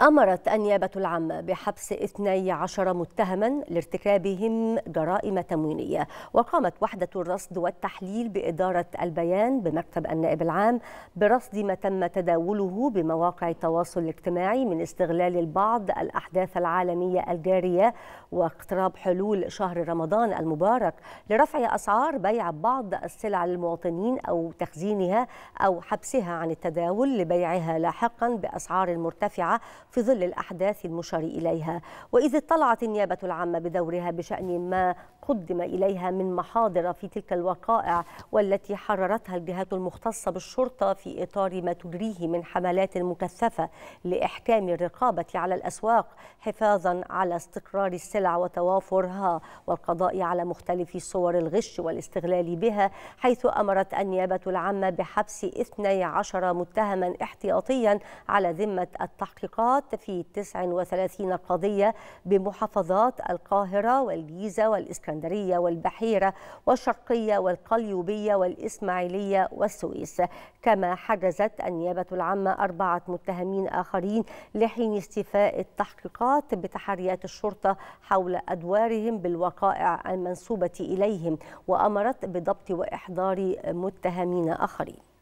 أمرت النيابة العامة بحبس 12 متهما لارتكابهم جرائم تموينية وقامت وحدة الرصد والتحليل بإدارة البيان بمكتب النائب العام برصد ما تم تداوله بمواقع التواصل الاجتماعي من استغلال البعض الأحداث العالمية الجارية واقتراب حلول شهر رمضان المبارك لرفع أسعار بيع بعض السلع للمواطنين أو تخزينها أو حبسها عن التداول لبيعها لاحقا بأسعار مرتفعة في ظل الأحداث المشار إليها وإذ اطلعت النيابة العامة بدورها بشأن ما قدم إليها من محاضر في تلك الوقائع والتي حررتها الجهات المختصة بالشرطة في إطار ما تجريه من حملات مكثفة لإحكام الرقابة على الأسواق حفاظا على استقرار السلع وتوافرها والقضاء على مختلف صور الغش والاستغلال بها حيث أمرت النيابة العامة بحبس 12 متهما احتياطيا على ذمة التحقيقات القضاءات في 39 قضية بمحافظات القاهرة والجيزة والإسكندرية والبحيرة والشرقية والقليوبية والإسماعيلية والسويس كما حجزت النيابة العامة أربعة متهمين آخرين لحين استيفاء التحقيقات بتحريات الشرطة حول أدوارهم بالوقائع المنسوبة إليهم وأمرت بضبط وإحضار متهمين آخرين